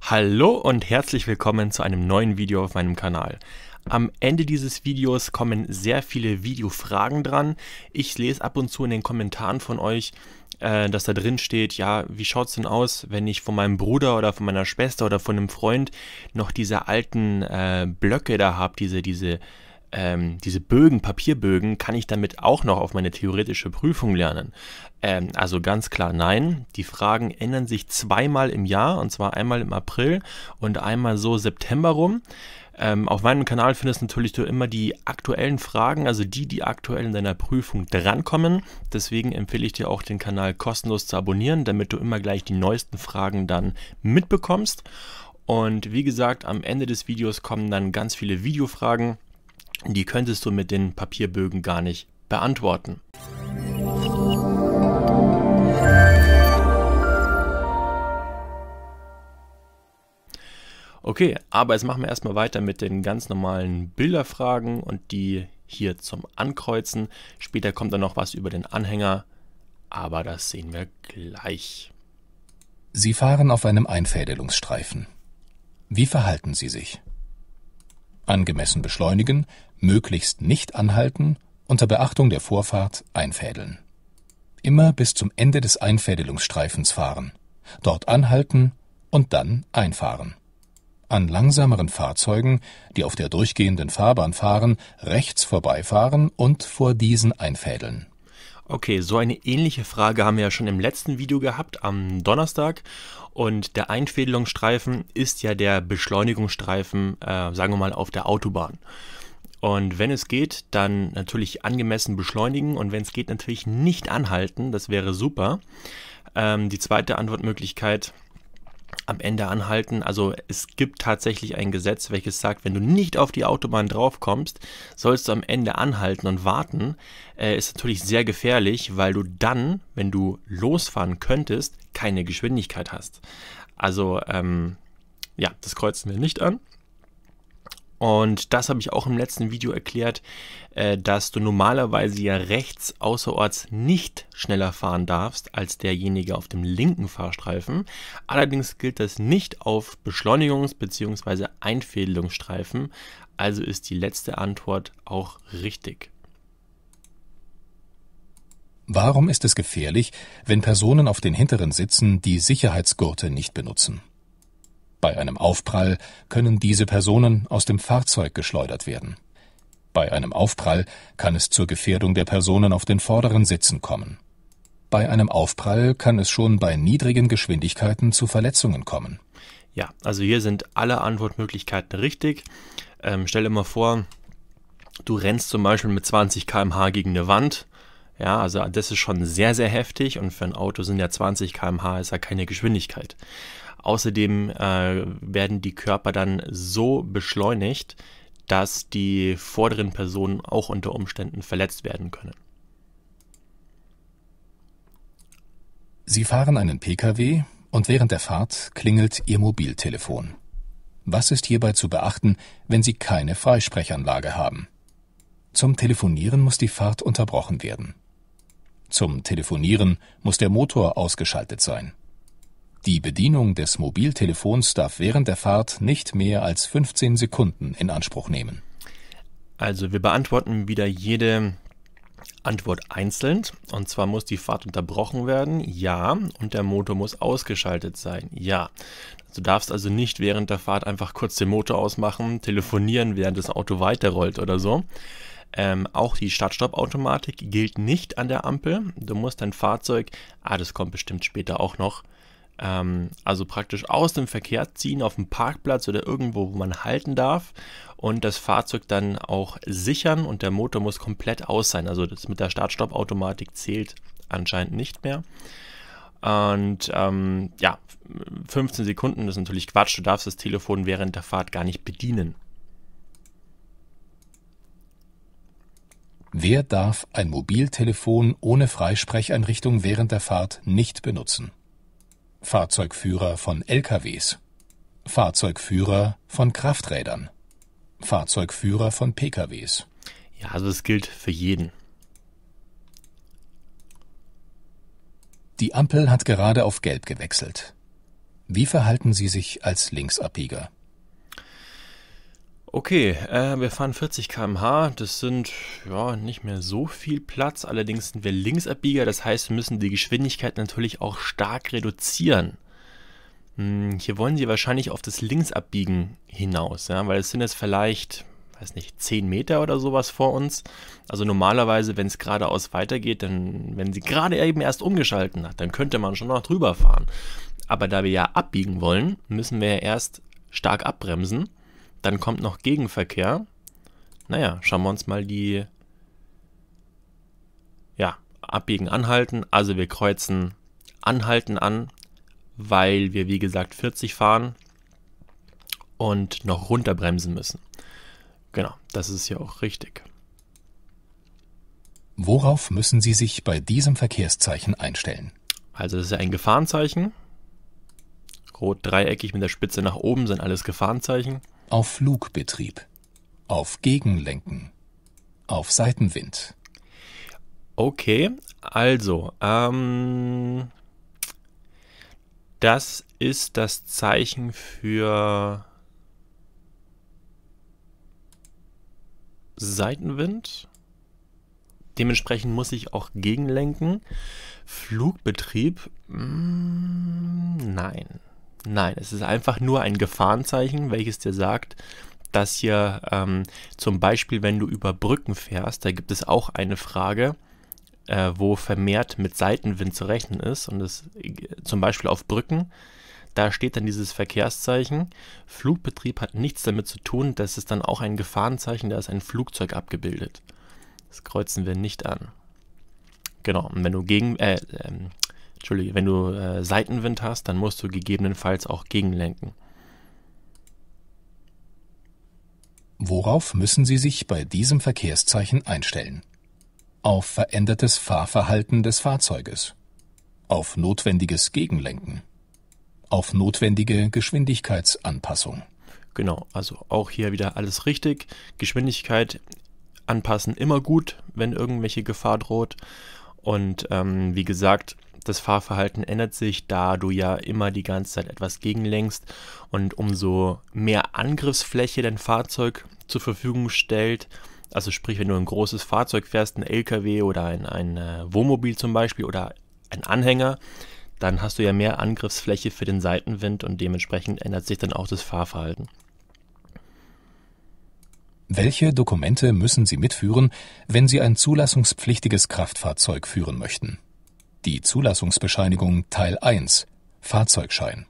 Hallo und herzlich willkommen zu einem neuen Video auf meinem Kanal. Am Ende dieses Videos kommen sehr viele Videofragen dran. Ich lese ab und zu in den Kommentaren von euch, äh, dass da drin steht, ja, wie schaut es denn aus, wenn ich von meinem Bruder oder von meiner Schwester oder von einem Freund noch diese alten äh, Blöcke da habe, diese, diese ähm, diese Bögen, Papierbögen, kann ich damit auch noch auf meine theoretische Prüfung lernen? Ähm, also ganz klar nein. Die Fragen ändern sich zweimal im Jahr, und zwar einmal im April und einmal so September rum. Ähm, auf meinem Kanal findest du natürlich du immer die aktuellen Fragen, also die, die aktuell in deiner Prüfung drankommen. Deswegen empfehle ich dir auch, den Kanal kostenlos zu abonnieren, damit du immer gleich die neuesten Fragen dann mitbekommst. Und wie gesagt, am Ende des Videos kommen dann ganz viele Videofragen die könntest du mit den Papierbögen gar nicht beantworten. Okay, aber jetzt machen wir erstmal weiter mit den ganz normalen Bilderfragen und die hier zum Ankreuzen. Später kommt dann noch was über den Anhänger, aber das sehen wir gleich. Sie fahren auf einem Einfädelungsstreifen. Wie verhalten Sie sich? Angemessen beschleunigen, möglichst nicht anhalten, unter Beachtung der Vorfahrt einfädeln. Immer bis zum Ende des Einfädelungsstreifens fahren, dort anhalten und dann einfahren. An langsameren Fahrzeugen, die auf der durchgehenden Fahrbahn fahren, rechts vorbeifahren und vor diesen einfädeln. Okay, so eine ähnliche Frage haben wir ja schon im letzten Video gehabt, am Donnerstag. Und der Einfädelungsstreifen ist ja der Beschleunigungsstreifen, äh, sagen wir mal, auf der Autobahn. Und wenn es geht, dann natürlich angemessen beschleunigen und wenn es geht, natürlich nicht anhalten. Das wäre super. Ähm, die zweite Antwortmöglichkeit am Ende anhalten. Also es gibt tatsächlich ein Gesetz, welches sagt, wenn du nicht auf die Autobahn draufkommst, sollst du am Ende anhalten und warten. Äh, ist natürlich sehr gefährlich, weil du dann, wenn du losfahren könntest, keine Geschwindigkeit hast. Also ähm, ja, das kreuzen wir nicht an. Und das habe ich auch im letzten Video erklärt, äh, dass du normalerweise ja rechts außerorts nicht schneller fahren darfst als derjenige auf dem linken Fahrstreifen. Allerdings gilt das nicht auf Beschleunigungs- bzw. Einfädelungsstreifen. Also ist die letzte Antwort auch richtig. Warum ist es gefährlich, wenn Personen auf den hinteren Sitzen die Sicherheitsgurte nicht benutzen? Bei einem Aufprall können diese Personen aus dem Fahrzeug geschleudert werden. Bei einem Aufprall kann es zur Gefährdung der Personen auf den vorderen Sitzen kommen. Bei einem Aufprall kann es schon bei niedrigen Geschwindigkeiten zu Verletzungen kommen. Ja, also hier sind alle Antwortmöglichkeiten richtig. Ähm, stell dir mal vor, du rennst zum Beispiel mit 20 km/h gegen eine Wand. Ja, also das ist schon sehr, sehr heftig und für ein Auto sind ja 20 km/h ist ja keine Geschwindigkeit. Außerdem äh, werden die Körper dann so beschleunigt, dass die vorderen Personen auch unter Umständen verletzt werden können. Sie fahren einen Pkw und während der Fahrt klingelt Ihr Mobiltelefon. Was ist hierbei zu beachten, wenn Sie keine Freisprechanlage haben? Zum Telefonieren muss die Fahrt unterbrochen werden. Zum Telefonieren muss der Motor ausgeschaltet sein. Die Bedienung des Mobiltelefons darf während der Fahrt nicht mehr als 15 Sekunden in Anspruch nehmen. Also wir beantworten wieder jede Antwort einzeln. Und zwar muss die Fahrt unterbrochen werden, ja. Und der Motor muss ausgeschaltet sein, ja. Du darfst also nicht während der Fahrt einfach kurz den Motor ausmachen, telefonieren, während das Auto weiterrollt oder so. Ähm, auch die Start-Stopp-Automatik gilt nicht an der Ampel. Du musst dein Fahrzeug, ah, das kommt bestimmt später auch noch, ähm, also praktisch aus dem Verkehr ziehen auf dem Parkplatz oder irgendwo, wo man halten darf und das Fahrzeug dann auch sichern und der Motor muss komplett aus sein. Also das mit der Start-Stopp-Automatik zählt anscheinend nicht mehr. Und ähm, ja, 15 Sekunden ist natürlich Quatsch. Du darfst das Telefon während der Fahrt gar nicht bedienen. Wer darf ein Mobiltelefon ohne Freisprecheinrichtung während der Fahrt nicht benutzen? Fahrzeugführer von LKWs, Fahrzeugführer von Krafträdern, Fahrzeugführer von PKWs. Ja, also es gilt für jeden. Die Ampel hat gerade auf Gelb gewechselt. Wie verhalten Sie sich als Linksabbieger? Okay, äh, wir fahren 40 km/h. Das sind ja nicht mehr so viel Platz. Allerdings sind wir Linksabbieger. Das heißt, wir müssen die Geschwindigkeit natürlich auch stark reduzieren. Hm, hier wollen sie wahrscheinlich auf das Linksabbiegen hinaus, ja, weil es sind jetzt vielleicht, weiß nicht, 10 Meter oder sowas vor uns. Also normalerweise, wenn es geradeaus weitergeht, dann, wenn sie gerade eben erst umgeschalten hat, dann könnte man schon noch drüber fahren. Aber da wir ja abbiegen wollen, müssen wir ja erst stark abbremsen dann kommt noch Gegenverkehr. Naja, schauen wir uns mal die... Ja, abbiegen, anhalten. Also wir kreuzen anhalten an, weil wir wie gesagt 40 fahren und noch runterbremsen müssen. Genau, das ist ja auch richtig. Worauf müssen Sie sich bei diesem Verkehrszeichen einstellen? Also das ist ja ein Gefahrenzeichen. Rot dreieckig mit der Spitze nach oben sind alles Gefahrenzeichen auf Flugbetrieb, auf Gegenlenken, auf Seitenwind. Okay, also, ähm, das ist das Zeichen für Seitenwind. Dementsprechend muss ich auch gegenlenken. Flugbetrieb? Hm, nein. Nein, es ist einfach nur ein Gefahrenzeichen, welches dir sagt, dass hier ähm, zum Beispiel, wenn du über Brücken fährst, da gibt es auch eine Frage, äh, wo vermehrt mit Seitenwind zu rechnen ist. Und das zum Beispiel auf Brücken, da steht dann dieses Verkehrszeichen. Flugbetrieb hat nichts damit zu tun, das ist dann auch ein Gefahrenzeichen, da ist ein Flugzeug abgebildet. Das kreuzen wir nicht an. Genau, und wenn du gegen, äh, äh, Entschuldige, wenn du äh, Seitenwind hast, dann musst du gegebenenfalls auch gegenlenken. Worauf müssen Sie sich bei diesem Verkehrszeichen einstellen? Auf verändertes Fahrverhalten des Fahrzeuges. Auf notwendiges Gegenlenken. Auf notwendige Geschwindigkeitsanpassung. Genau, also auch hier wieder alles richtig. Geschwindigkeit anpassen immer gut, wenn irgendwelche Gefahr droht. Und ähm, wie gesagt, das Fahrverhalten ändert sich, da du ja immer die ganze Zeit etwas gegenlenkst und umso mehr Angriffsfläche dein Fahrzeug zur Verfügung stellt, also sprich, wenn du ein großes Fahrzeug fährst, ein LKW oder ein, ein äh, Wohnmobil zum Beispiel oder ein Anhänger, dann hast du ja mehr Angriffsfläche für den Seitenwind und dementsprechend ändert sich dann auch das Fahrverhalten. Welche Dokumente müssen Sie mitführen, wenn Sie ein zulassungspflichtiges Kraftfahrzeug führen möchten? die Zulassungsbescheinigung Teil 1 Fahrzeugschein,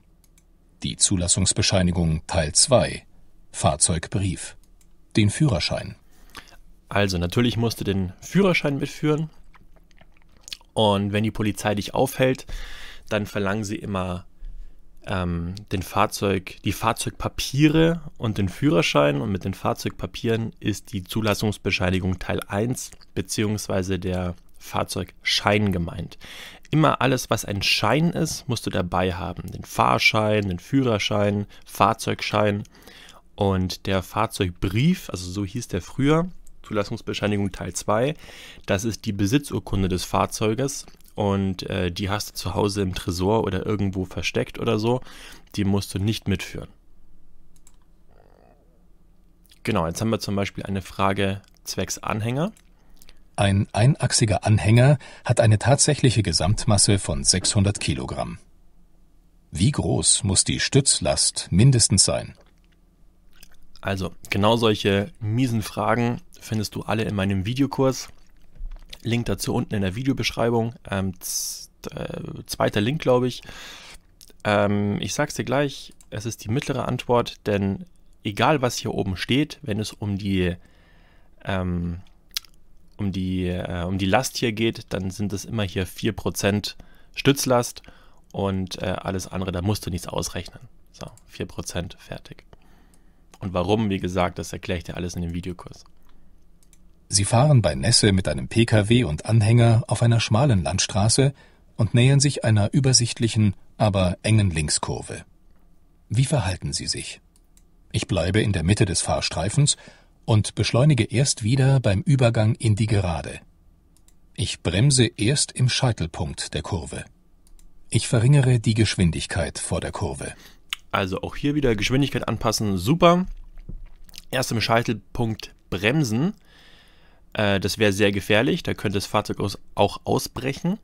die Zulassungsbescheinigung Teil 2 Fahrzeugbrief, den Führerschein. Also natürlich musst du den Führerschein mitführen und wenn die Polizei dich aufhält, dann verlangen sie immer ähm, den Fahrzeug, die Fahrzeugpapiere und den Führerschein. Und mit den Fahrzeugpapieren ist die Zulassungsbescheinigung Teil 1 beziehungsweise der Fahrzeugschein gemeint. Immer alles, was ein Schein ist, musst du dabei haben. Den Fahrschein, den Führerschein, Fahrzeugschein und der Fahrzeugbrief, also so hieß der früher, Zulassungsbescheinigung Teil 2, das ist die Besitzurkunde des Fahrzeuges und äh, die hast du zu Hause im Tresor oder irgendwo versteckt oder so. Die musst du nicht mitführen. Genau, jetzt haben wir zum Beispiel eine Frage zwecks Anhänger. Ein einachsiger Anhänger hat eine tatsächliche Gesamtmasse von 600 Kilogramm. Wie groß muss die Stützlast mindestens sein? Also, genau solche miesen Fragen findest du alle in meinem Videokurs. Link dazu unten in der Videobeschreibung. Ähm, äh, zweiter Link, glaube ich. Ähm, ich sag's dir gleich, es ist die mittlere Antwort, denn egal was hier oben steht, wenn es um die ähm, um die, äh, um die Last hier geht, dann sind es immer hier 4% Stützlast und äh, alles andere, da musst du nichts ausrechnen. So, 4% fertig. Und warum, wie gesagt, das erkläre ich dir alles in dem Videokurs. Sie fahren bei Nässe mit einem Pkw und Anhänger auf einer schmalen Landstraße und nähern sich einer übersichtlichen, aber engen Linkskurve. Wie verhalten Sie sich? Ich bleibe in der Mitte des Fahrstreifens und beschleunige erst wieder beim Übergang in die Gerade. Ich bremse erst im Scheitelpunkt der Kurve. Ich verringere die Geschwindigkeit vor der Kurve. Also auch hier wieder Geschwindigkeit anpassen, super. Erst im Scheitelpunkt bremsen. Äh, das wäre sehr gefährlich, da könnte das Fahrzeug auch ausbrechen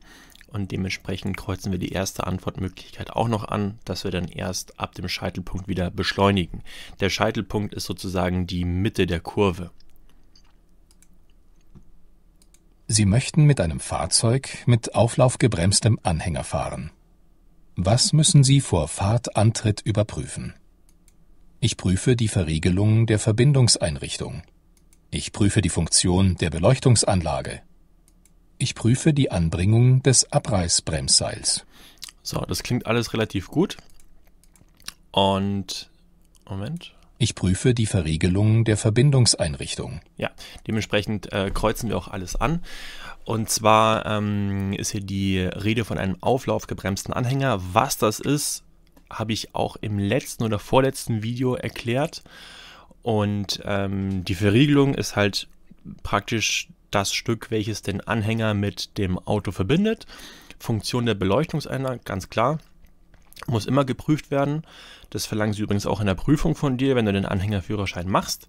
und dementsprechend kreuzen wir die erste Antwortmöglichkeit auch noch an, dass wir dann erst ab dem Scheitelpunkt wieder beschleunigen. Der Scheitelpunkt ist sozusagen die Mitte der Kurve. Sie möchten mit einem Fahrzeug mit auflaufgebremstem Anhänger fahren. Was müssen Sie vor Fahrtantritt überprüfen? Ich prüfe die Verriegelung der Verbindungseinrichtung. Ich prüfe die Funktion der Beleuchtungsanlage ich prüfe die Anbringung des Abreißbremsseils. So, das klingt alles relativ gut. Und Moment. Ich prüfe die Verriegelung der Verbindungseinrichtung. Ja, dementsprechend äh, kreuzen wir auch alles an. Und zwar ähm, ist hier die Rede von einem auflaufgebremsten Anhänger. Was das ist, habe ich auch im letzten oder vorletzten Video erklärt. Und ähm, die Verriegelung ist halt praktisch das Stück, welches den Anhänger mit dem Auto verbindet. Funktion der Beleuchtungseinlage, ganz klar, muss immer geprüft werden. Das verlangen sie übrigens auch in der Prüfung von dir, wenn du den Anhängerführerschein machst.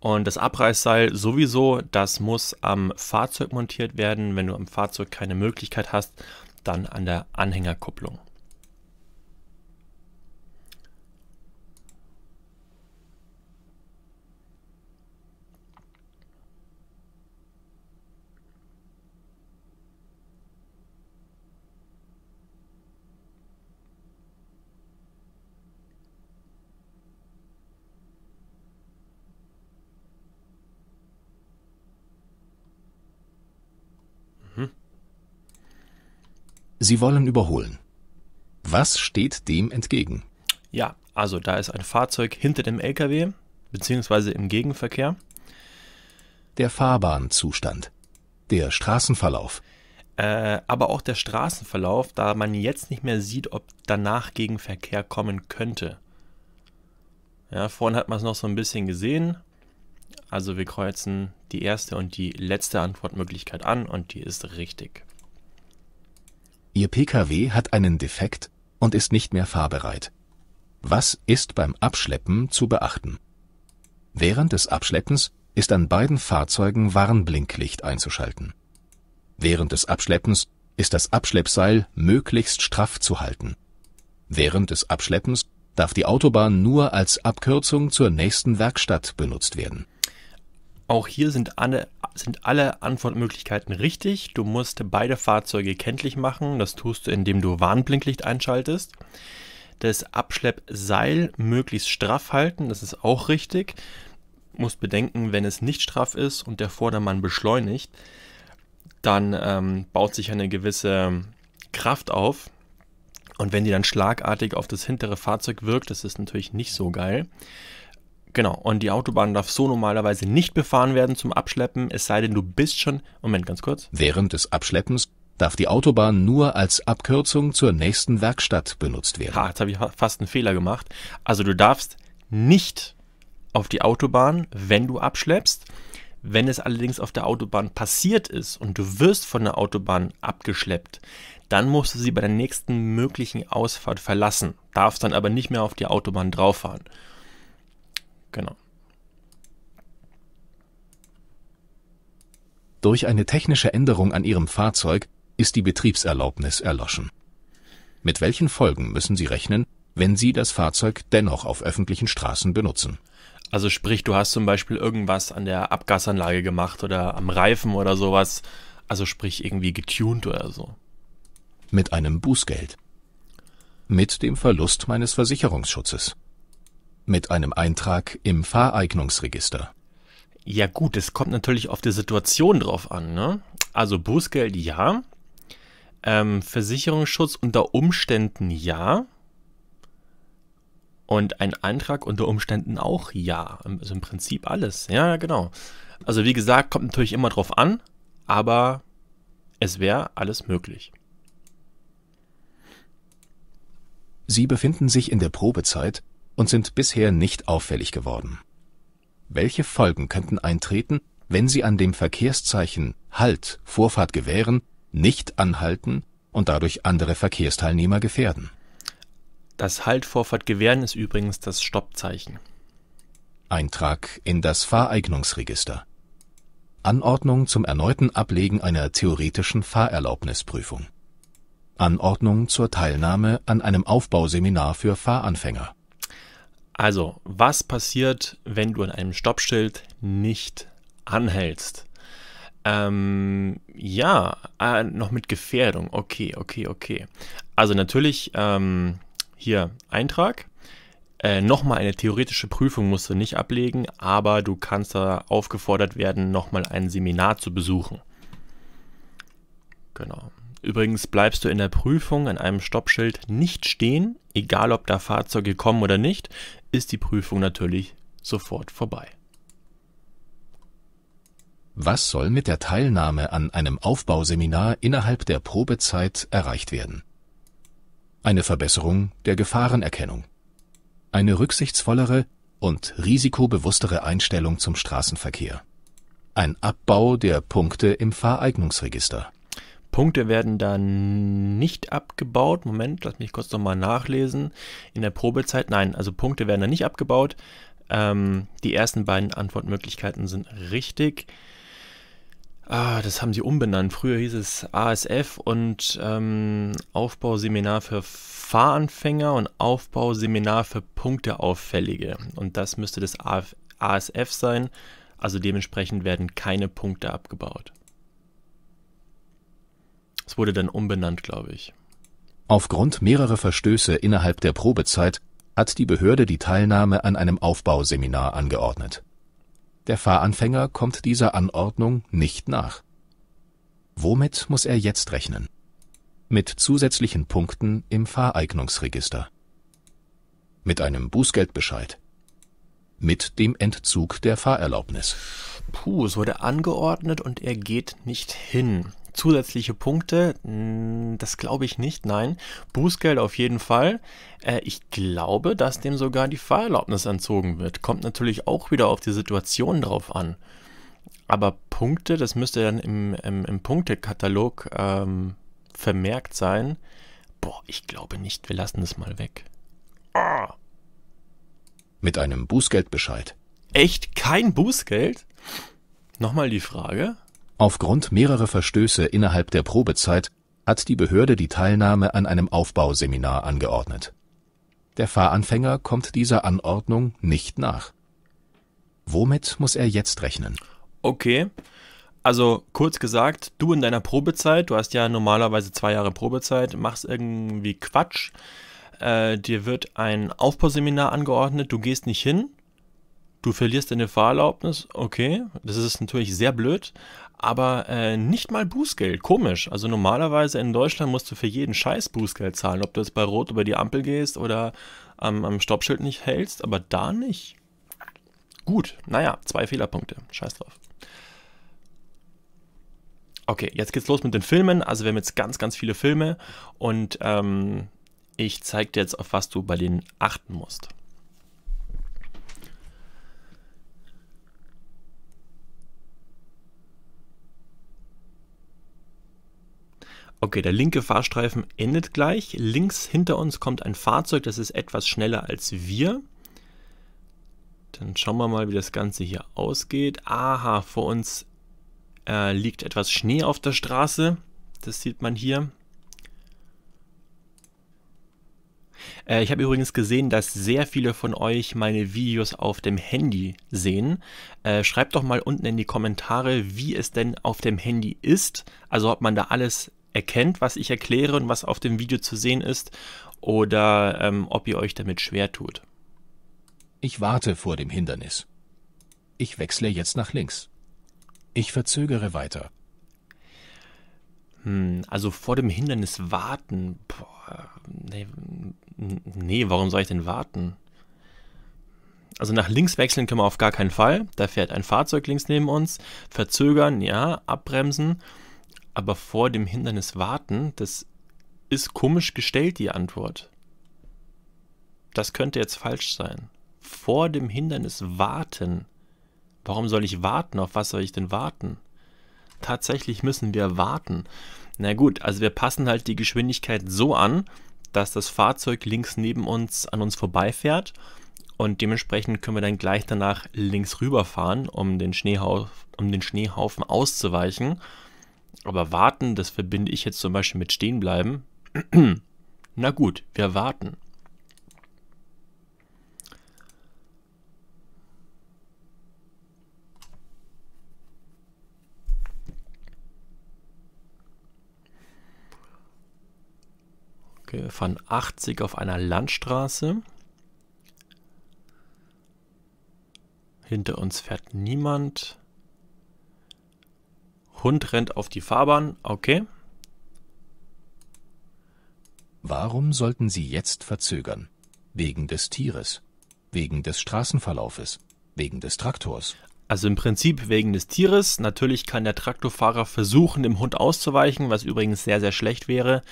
Und das Abreißseil sowieso, das muss am Fahrzeug montiert werden. Wenn du am Fahrzeug keine Möglichkeit hast, dann an der Anhängerkupplung. Sie wollen überholen. Was steht dem entgegen? Ja, also da ist ein Fahrzeug hinter dem LKW beziehungsweise im Gegenverkehr. Der Fahrbahnzustand. Der Straßenverlauf. Äh, aber auch der Straßenverlauf, da man jetzt nicht mehr sieht, ob danach Gegenverkehr kommen könnte. Ja, vorhin hat man es noch so ein bisschen gesehen. Also wir kreuzen die erste und die letzte Antwortmöglichkeit an und die ist richtig. Ihr Pkw hat einen Defekt und ist nicht mehr fahrbereit. Was ist beim Abschleppen zu beachten? Während des Abschleppens ist an beiden Fahrzeugen Warnblinklicht einzuschalten. Während des Abschleppens ist das Abschleppseil möglichst straff zu halten. Während des Abschleppens darf die Autobahn nur als Abkürzung zur nächsten Werkstatt benutzt werden auch hier sind alle, sind alle Antwortmöglichkeiten richtig. Du musst beide Fahrzeuge kenntlich machen. Das tust du, indem du Warnblinklicht einschaltest. Das Abschleppseil möglichst straff halten, das ist auch richtig. Du musst bedenken, wenn es nicht straff ist und der Vordermann beschleunigt, dann ähm, baut sich eine gewisse Kraft auf. Und wenn die dann schlagartig auf das hintere Fahrzeug wirkt, das ist natürlich nicht so geil. Genau, und die Autobahn darf so normalerweise nicht befahren werden zum Abschleppen, es sei denn, du bist schon. Moment, ganz kurz. Während des Abschleppens darf die Autobahn nur als Abkürzung zur nächsten Werkstatt benutzt werden. Ha, jetzt habe ich fast einen Fehler gemacht. Also du darfst nicht auf die Autobahn, wenn du abschleppst. Wenn es allerdings auf der Autobahn passiert ist und du wirst von der Autobahn abgeschleppt, dann musst du sie bei der nächsten möglichen Ausfahrt verlassen, darfst dann aber nicht mehr auf die Autobahn drauffahren. Genau. Durch eine technische Änderung an Ihrem Fahrzeug ist die Betriebserlaubnis erloschen. Mit welchen Folgen müssen Sie rechnen, wenn Sie das Fahrzeug dennoch auf öffentlichen Straßen benutzen? Also sprich, du hast zum Beispiel irgendwas an der Abgasanlage gemacht oder am Reifen oder sowas. Also sprich irgendwie getuned oder so. Mit einem Bußgeld. Mit dem Verlust meines Versicherungsschutzes mit einem Eintrag im Fahreignungsregister. Ja gut, es kommt natürlich auf die Situation drauf an. Ne? Also Bußgeld ja, ähm, Versicherungsschutz unter Umständen ja und ein Antrag unter Umständen auch ja. Also im Prinzip alles. Ja, genau. Also wie gesagt, kommt natürlich immer drauf an, aber es wäre alles möglich. Sie befinden sich in der Probezeit und sind bisher nicht auffällig geworden. Welche Folgen könnten eintreten, wenn Sie an dem Verkehrszeichen Halt Vorfahrt gewähren, nicht anhalten und dadurch andere Verkehrsteilnehmer gefährden? Das Halt Vorfahrt gewähren ist übrigens das Stoppzeichen. Eintrag in das Fahreignungsregister. Anordnung zum erneuten Ablegen einer theoretischen Fahrerlaubnisprüfung. Anordnung zur Teilnahme an einem Aufbauseminar für Fahranfänger also, was passiert, wenn du an einem Stoppschild nicht anhältst? Ähm, ja, äh, noch mit Gefährdung. Okay, okay, okay. Also natürlich ähm, hier Eintrag. Äh, nochmal eine theoretische Prüfung musst du nicht ablegen, aber du kannst da aufgefordert werden, nochmal ein Seminar zu besuchen. Genau. Übrigens bleibst du in der Prüfung an einem Stoppschild nicht stehen, egal ob da Fahrzeuge kommen oder nicht, ist die Prüfung natürlich sofort vorbei. Was soll mit der Teilnahme an einem Aufbauseminar innerhalb der Probezeit erreicht werden? Eine Verbesserung der Gefahrenerkennung. Eine rücksichtsvollere und risikobewusstere Einstellung zum Straßenverkehr. Ein Abbau der Punkte im Fahreignungsregister. Punkte werden dann nicht abgebaut. Moment, lass mich kurz nochmal nachlesen. In der Probezeit, nein, also Punkte werden dann nicht abgebaut. Ähm, die ersten beiden Antwortmöglichkeiten sind richtig. Ah, das haben sie umbenannt. Früher hieß es ASF und ähm, Aufbauseminar für Fahranfänger und Aufbauseminar für Punkteauffällige. Und das müsste das ASF sein. Also dementsprechend werden keine Punkte abgebaut. Es wurde dann umbenannt, glaube ich. Aufgrund mehrerer Verstöße innerhalb der Probezeit hat die Behörde die Teilnahme an einem Aufbauseminar angeordnet. Der Fahranfänger kommt dieser Anordnung nicht nach. Womit muss er jetzt rechnen? Mit zusätzlichen Punkten im Fahreignungsregister. Mit einem Bußgeldbescheid. Mit dem Entzug der Fahrerlaubnis. Puh, es wurde angeordnet und er geht nicht hin zusätzliche Punkte? Hm, das glaube ich nicht, nein. Bußgeld auf jeden Fall. Äh, ich glaube, dass dem sogar die Fahrerlaubnis entzogen wird. Kommt natürlich auch wieder auf die Situation drauf an. Aber Punkte, das müsste dann im, im, im Punktekatalog ähm, vermerkt sein. Boah, ich glaube nicht, wir lassen das mal weg. Ah. Mit einem Bußgeldbescheid. Echt kein Bußgeld? Nochmal die Frage. Aufgrund mehrerer Verstöße innerhalb der Probezeit hat die Behörde die Teilnahme an einem Aufbauseminar angeordnet. Der Fahranfänger kommt dieser Anordnung nicht nach. Womit muss er jetzt rechnen? Okay. Also kurz gesagt, du in deiner Probezeit, du hast ja normalerweise zwei Jahre Probezeit, machst irgendwie Quatsch. Äh, dir wird ein Aufbauseminar angeordnet, du gehst nicht hin, du verlierst deine Fahrerlaubnis, okay, das ist natürlich sehr blöd, aber äh, nicht mal Bußgeld. Komisch. Also normalerweise in Deutschland musst du für jeden Scheiß Bußgeld zahlen, ob du jetzt bei Rot über die Ampel gehst oder am, am Stoppschild nicht hältst, aber da nicht. Gut, naja, zwei Fehlerpunkte. Scheiß drauf. Okay, jetzt geht's los mit den Filmen. Also wir haben jetzt ganz, ganz viele Filme und ähm, ich zeige dir jetzt, auf was du bei denen achten musst. Okay, der linke Fahrstreifen endet gleich. Links hinter uns kommt ein Fahrzeug, das ist etwas schneller als wir. Dann schauen wir mal, wie das Ganze hier ausgeht. Aha, vor uns äh, liegt etwas Schnee auf der Straße. Das sieht man hier. Äh, ich habe übrigens gesehen, dass sehr viele von euch meine Videos auf dem Handy sehen. Äh, schreibt doch mal unten in die Kommentare, wie es denn auf dem Handy ist. Also ob man da alles erkennt, was ich erkläre und was auf dem Video zu sehen ist, oder ähm, ob ihr euch damit schwer tut. Ich warte vor dem Hindernis. Ich wechsle jetzt nach links. Ich verzögere weiter. Hm, also vor dem Hindernis warten. Boah, nee, nee, warum soll ich denn warten? Also nach links wechseln können wir auf gar keinen Fall. Da fährt ein Fahrzeug links neben uns. Verzögern, ja, abbremsen aber vor dem Hindernis warten, das ist komisch gestellt, die Antwort. Das könnte jetzt falsch sein. Vor dem Hindernis warten. Warum soll ich warten? Auf was soll ich denn warten? Tatsächlich müssen wir warten. Na gut, also wir passen halt die Geschwindigkeit so an, dass das Fahrzeug links neben uns an uns vorbeifährt und dementsprechend können wir dann gleich danach links rüberfahren, um den, Schneehau um den Schneehaufen auszuweichen. Aber warten, das verbinde ich jetzt zum Beispiel mit stehen bleiben. Na gut, wir warten. Okay, wir fahren 80 auf einer Landstraße. Hinter uns fährt niemand. Hund rennt auf die Fahrbahn, okay. Warum sollten Sie jetzt verzögern? Wegen des Tieres, wegen des Straßenverlaufes, wegen des Traktors. Also im Prinzip wegen des Tieres. Natürlich kann der Traktorfahrer versuchen, dem Hund auszuweichen, was übrigens sehr, sehr schlecht wäre.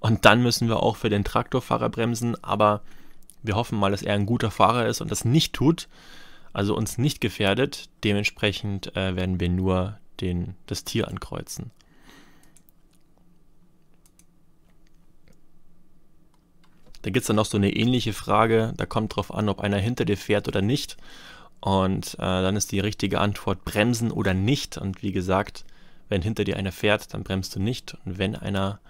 Und dann müssen wir auch für den Traktorfahrer bremsen. Aber wir hoffen mal, dass er ein guter Fahrer ist und das nicht tut. Also uns nicht gefährdet. Dementsprechend äh, werden wir nur den, das Tier ankreuzen. Da gibt es dann noch so eine ähnliche Frage, da kommt drauf an, ob einer hinter dir fährt oder nicht. Und äh, dann ist die richtige Antwort bremsen oder nicht. Und wie gesagt, wenn hinter dir einer fährt, dann bremst du nicht. Und wenn einer,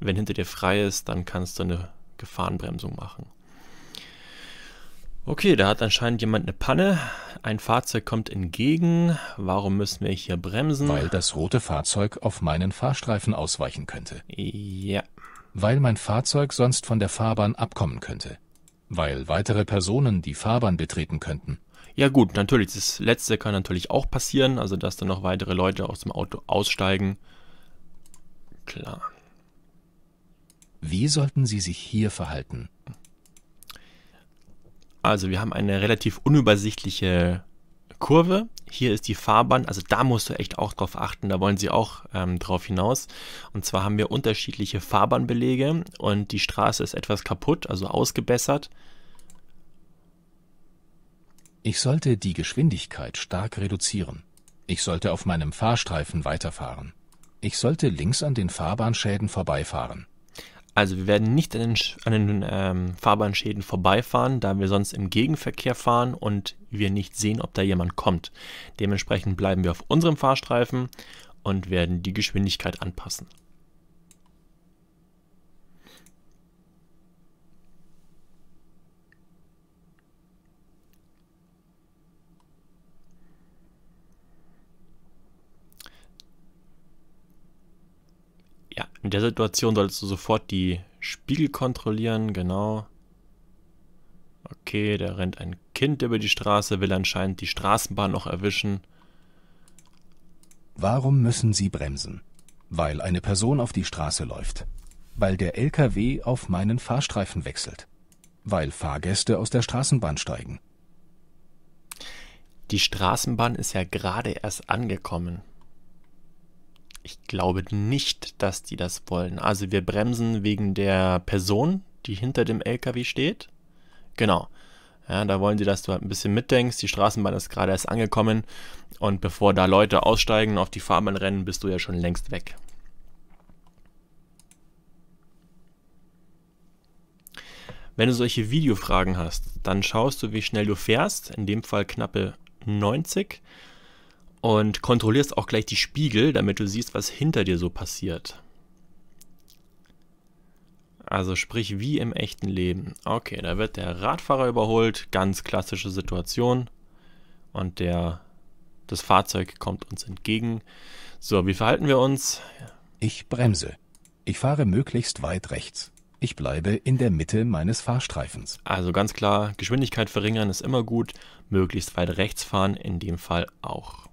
wenn hinter dir frei ist, dann kannst du eine Gefahrenbremsung machen. Okay, da hat anscheinend jemand eine Panne. Ein Fahrzeug kommt entgegen. Warum müssen wir hier bremsen? Weil das rote Fahrzeug auf meinen Fahrstreifen ausweichen könnte. Ja. Weil mein Fahrzeug sonst von der Fahrbahn abkommen könnte. Weil weitere Personen die Fahrbahn betreten könnten. Ja gut, natürlich, das letzte kann natürlich auch passieren, also dass dann noch weitere Leute aus dem Auto aussteigen. Klar. Wie sollten Sie sich hier verhalten? Also wir haben eine relativ unübersichtliche Kurve. Hier ist die Fahrbahn, also da musst du echt auch drauf achten, da wollen sie auch ähm, drauf hinaus. Und zwar haben wir unterschiedliche Fahrbahnbelege und die Straße ist etwas kaputt, also ausgebessert. Ich sollte die Geschwindigkeit stark reduzieren. Ich sollte auf meinem Fahrstreifen weiterfahren. Ich sollte links an den Fahrbahnschäden vorbeifahren. Also wir werden nicht an den, an den ähm, Fahrbahnschäden vorbeifahren, da wir sonst im Gegenverkehr fahren und wir nicht sehen, ob da jemand kommt. Dementsprechend bleiben wir auf unserem Fahrstreifen und werden die Geschwindigkeit anpassen. In der Situation solltest du sofort die Spiegel kontrollieren, genau. Okay, da rennt ein Kind über die Straße, will anscheinend die Straßenbahn noch erwischen. Warum müssen Sie bremsen? Weil eine Person auf die Straße läuft. Weil der LKW auf meinen Fahrstreifen wechselt. Weil Fahrgäste aus der Straßenbahn steigen. Die Straßenbahn ist ja gerade erst angekommen. Ich glaube nicht, dass die das wollen. Also wir bremsen wegen der Person, die hinter dem LKW steht. Genau. Ja, da wollen sie, dass du halt ein bisschen mitdenkst. Die Straßenbahn ist gerade erst angekommen und bevor da Leute aussteigen, auf die Fahrbahn rennen, bist du ja schon längst weg. Wenn du solche Videofragen hast, dann schaust du, wie schnell du fährst, in dem Fall knappe 90 und kontrollierst auch gleich die Spiegel, damit du siehst, was hinter dir so passiert. Also sprich wie im echten Leben. Okay, da wird der Radfahrer überholt, ganz klassische Situation. Und der, das Fahrzeug kommt uns entgegen. So, wie verhalten wir uns? Ich bremse. Ich fahre möglichst weit rechts. Ich bleibe in der Mitte meines Fahrstreifens. Also ganz klar, Geschwindigkeit verringern ist immer gut, möglichst weit rechts fahren in dem Fall auch.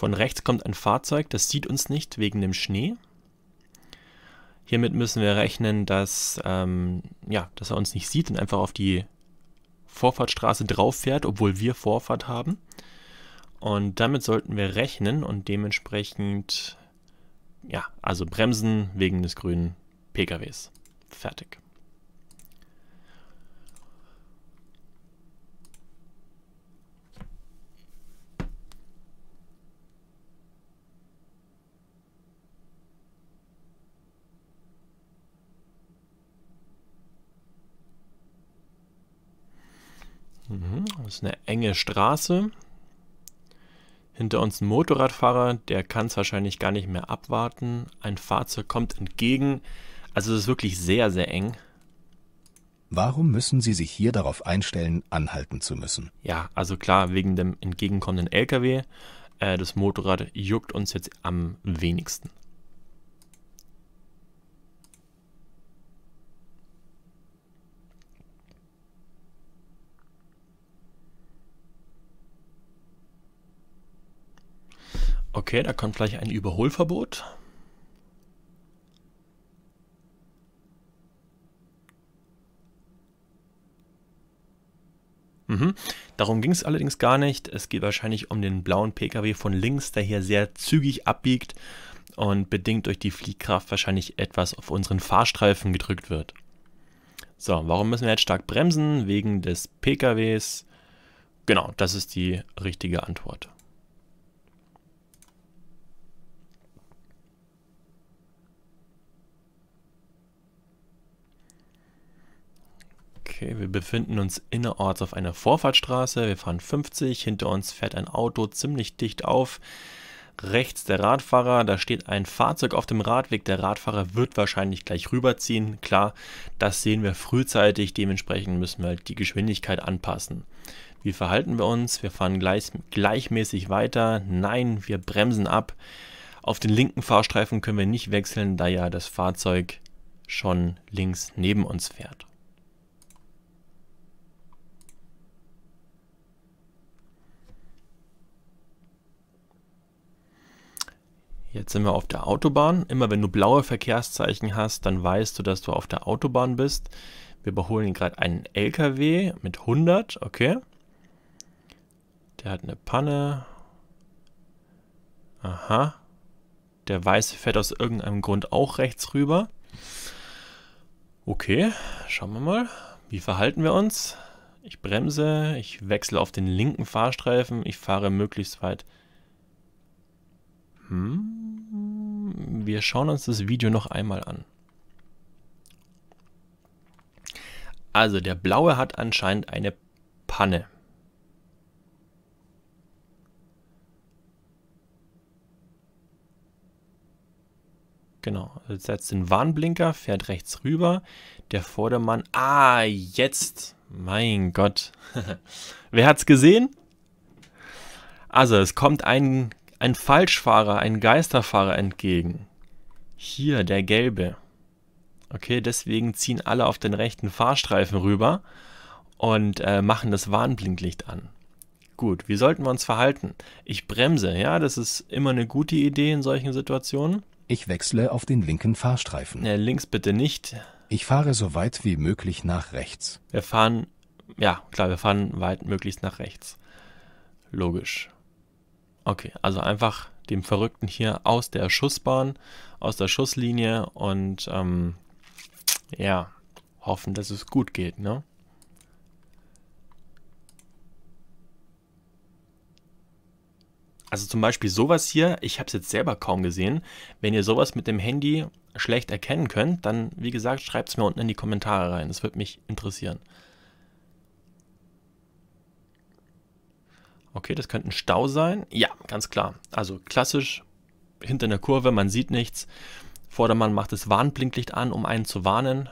Von rechts kommt ein Fahrzeug, das sieht uns nicht wegen dem Schnee. Hiermit müssen wir rechnen, dass, ähm, ja, dass er uns nicht sieht und einfach auf die Vorfahrtstraße drauf fährt, obwohl wir Vorfahrt haben. Und damit sollten wir rechnen und dementsprechend, ja, also bremsen wegen des grünen PKWs. Fertig. Das ist eine enge Straße. Hinter uns ein Motorradfahrer, der kann es wahrscheinlich gar nicht mehr abwarten. Ein Fahrzeug kommt entgegen. Also es ist wirklich sehr, sehr eng. Warum müssen Sie sich hier darauf einstellen, anhalten zu müssen? Ja, also klar, wegen dem entgegenkommenden LKW. Äh, das Motorrad juckt uns jetzt am wenigsten. Okay, da kommt gleich ein Überholverbot. Mhm. Darum ging es allerdings gar nicht. Es geht wahrscheinlich um den blauen Pkw von links, der hier sehr zügig abbiegt und bedingt durch die Fliehkraft wahrscheinlich etwas auf unseren Fahrstreifen gedrückt wird. So, warum müssen wir jetzt stark bremsen? Wegen des PKWs. Genau, das ist die richtige Antwort. Okay, wir befinden uns innerorts auf einer Vorfahrtstraße. Wir fahren 50. Hinter uns fährt ein Auto ziemlich dicht auf. Rechts der Radfahrer, da steht ein Fahrzeug auf dem Radweg. Der Radfahrer wird wahrscheinlich gleich rüberziehen. Klar, das sehen wir frühzeitig. Dementsprechend müssen wir halt die Geschwindigkeit anpassen. Wie verhalten wir uns? Wir fahren gleich, gleichmäßig weiter. Nein, wir bremsen ab. Auf den linken Fahrstreifen können wir nicht wechseln, da ja das Fahrzeug schon links neben uns fährt. Jetzt sind wir auf der Autobahn. Immer wenn du blaue Verkehrszeichen hast, dann weißt du, dass du auf der Autobahn bist. Wir überholen gerade einen LKW mit 100, okay. Der hat eine Panne. Aha. Der Weiße fährt aus irgendeinem Grund auch rechts rüber. Okay, schauen wir mal. Wie verhalten wir uns? Ich bremse, ich wechsle auf den linken Fahrstreifen, ich fahre möglichst weit. Hm, wir schauen uns das Video noch einmal an. Also der blaue hat anscheinend eine Panne. Genau, jetzt setzt den Warnblinker, fährt rechts rüber. Der Vordermann, ah, jetzt, mein Gott. Wer hat's gesehen? Also, es kommt ein, ein Falschfahrer, ein Geisterfahrer entgegen. Hier, der gelbe. Okay, deswegen ziehen alle auf den rechten Fahrstreifen rüber und äh, machen das Warnblinklicht an. Gut, wie sollten wir uns verhalten? Ich bremse, ja, das ist immer eine gute Idee in solchen Situationen. Ich wechsle auf den linken Fahrstreifen. Äh, links bitte nicht. Ich fahre so weit wie möglich nach rechts. Wir fahren, ja, klar, wir fahren weit möglichst nach rechts. Logisch. Okay, also einfach dem Verrückten hier aus der Schussbahn, aus der Schusslinie und ähm, ja, hoffen, dass es gut geht, ne? Also zum Beispiel sowas hier, ich habe es jetzt selber kaum gesehen. Wenn ihr sowas mit dem Handy schlecht erkennen könnt, dann wie gesagt, schreibt es mir unten in die Kommentare rein. Das würde mich interessieren. Okay, das könnte ein Stau sein. Ja, ganz klar. Also klassisch hinter einer Kurve, man sieht nichts. Vordermann macht das Warnblinklicht an, um einen zu warnen.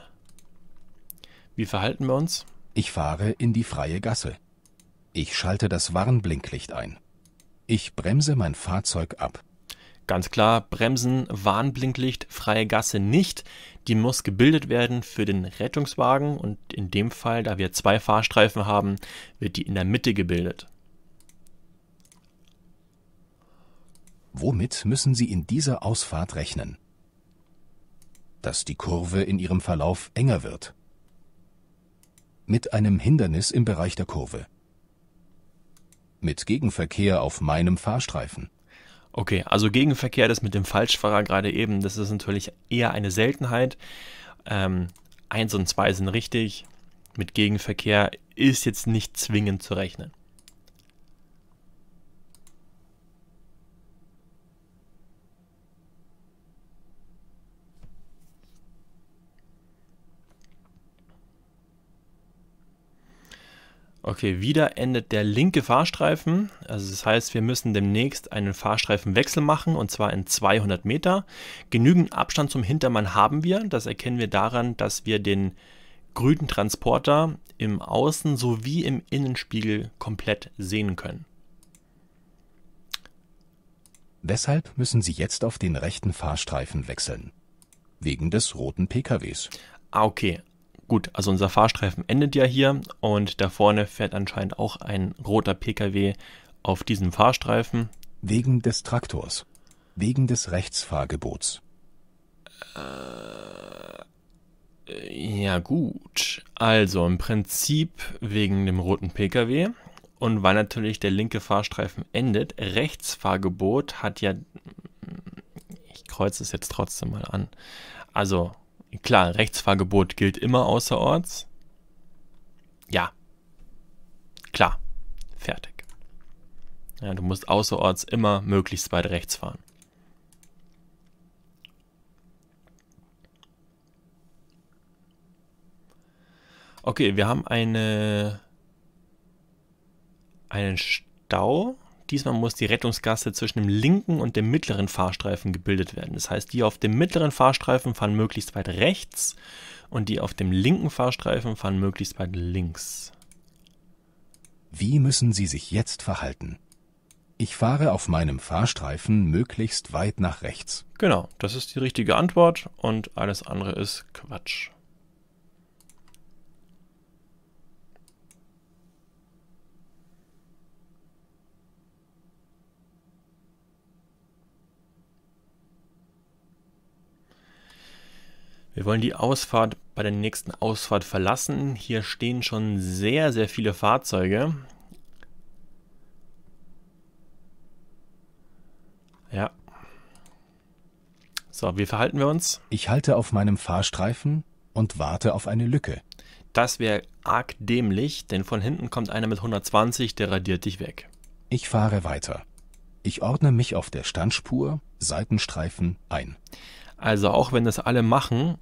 Wie verhalten wir uns? Ich fahre in die freie Gasse. Ich schalte das Warnblinklicht ein. Ich bremse mein Fahrzeug ab. Ganz klar, Bremsen, Warnblinklicht, freie Gasse nicht. Die muss gebildet werden für den Rettungswagen und in dem Fall, da wir zwei Fahrstreifen haben, wird die in der Mitte gebildet. Womit müssen Sie in dieser Ausfahrt rechnen? Dass die Kurve in ihrem Verlauf enger wird. Mit einem Hindernis im Bereich der Kurve. Mit Gegenverkehr auf meinem Fahrstreifen. Okay, also Gegenverkehr, das mit dem Falschfahrer gerade eben, das ist natürlich eher eine Seltenheit. Ähm, eins und zwei sind richtig. Mit Gegenverkehr ist jetzt nicht zwingend zu rechnen. Okay, wieder endet der linke Fahrstreifen. Also das heißt, wir müssen demnächst einen Fahrstreifenwechsel machen und zwar in 200 Meter. Genügend Abstand zum Hintermann haben wir. Das erkennen wir daran, dass wir den grünen Transporter im Außen- sowie im Innenspiegel komplett sehen können. Deshalb müssen Sie jetzt auf den rechten Fahrstreifen wechseln. Wegen des roten PKWs. Ah, okay. Gut, also unser Fahrstreifen endet ja hier und da vorne fährt anscheinend auch ein roter Pkw auf diesem Fahrstreifen. Wegen des Traktors. Wegen des Rechtsfahrgebots. Äh, ja gut, also im Prinzip wegen dem roten Pkw und weil natürlich der linke Fahrstreifen endet, Rechtsfahrgebot hat ja... Ich kreuze es jetzt trotzdem mal an. Also Klar, Rechtsfahrgebot gilt immer außerorts. Ja. Klar. Fertig. Ja, du musst außerorts immer möglichst weit rechts fahren. Okay, wir haben eine, einen Stau. Diesmal muss die Rettungsgasse zwischen dem linken und dem mittleren Fahrstreifen gebildet werden. Das heißt, die auf dem mittleren Fahrstreifen fahren möglichst weit rechts und die auf dem linken Fahrstreifen fahren möglichst weit links. Wie müssen Sie sich jetzt verhalten? Ich fahre auf meinem Fahrstreifen möglichst weit nach rechts. Genau, das ist die richtige Antwort und alles andere ist Quatsch. Wir wollen die Ausfahrt bei der nächsten Ausfahrt verlassen. Hier stehen schon sehr, sehr viele Fahrzeuge. Ja. So, wie verhalten wir uns? Ich halte auf meinem Fahrstreifen und warte auf eine Lücke. Das wäre arg dämlich, denn von hinten kommt einer mit 120, der radiert dich weg. Ich fahre weiter. Ich ordne mich auf der Standspur, Seitenstreifen ein. Also auch wenn das alle machen,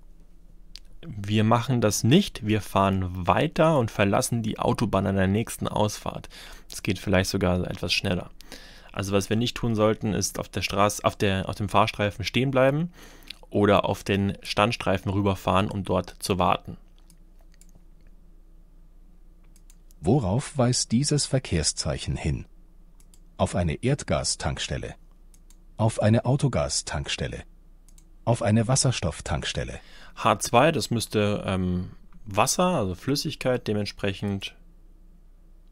wir machen das nicht, wir fahren weiter und verlassen die Autobahn an der nächsten Ausfahrt. Es geht vielleicht sogar etwas schneller. Also was wir nicht tun sollten, ist auf der Straße, auf, der, auf dem Fahrstreifen stehen bleiben oder auf den Standstreifen rüberfahren, um dort zu warten. Worauf weist dieses Verkehrszeichen hin? Auf eine Erdgastankstelle. Auf eine Autogastankstelle. Auf eine Wasserstofftankstelle. H2, das müsste ähm, Wasser, also Flüssigkeit, dementsprechend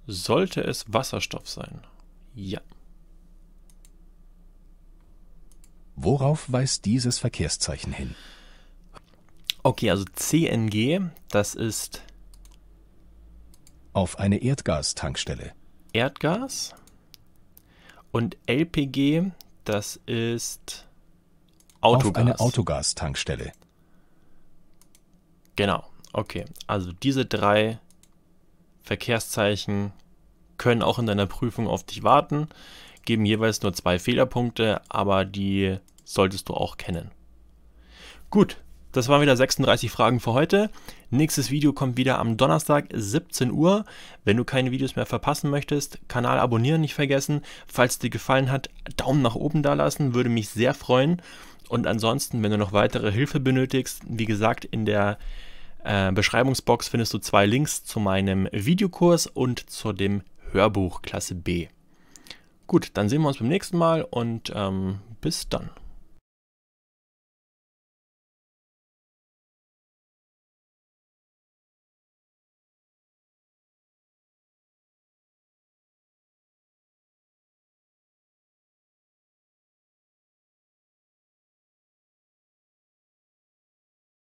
sollte es Wasserstoff sein. Ja. Worauf weist dieses Verkehrszeichen hin? Okay, also CNG, das ist... Auf eine Erdgastankstelle. Erdgas. Und LPG, das ist Autogas. Auf eine Autogastankstelle. Genau, okay. Also diese drei Verkehrszeichen können auch in deiner Prüfung auf dich warten, geben jeweils nur zwei Fehlerpunkte, aber die solltest du auch kennen. Gut, das waren wieder 36 Fragen für heute. Nächstes Video kommt wieder am Donnerstag 17 Uhr. Wenn du keine Videos mehr verpassen möchtest, Kanal abonnieren nicht vergessen. Falls dir gefallen hat, Daumen nach oben da lassen, würde mich sehr freuen. Und ansonsten, wenn du noch weitere Hilfe benötigst, wie gesagt, in der äh, Beschreibungsbox findest du zwei Links zu meinem Videokurs und zu dem Hörbuch Klasse B. Gut, dann sehen wir uns beim nächsten Mal und ähm, bis dann.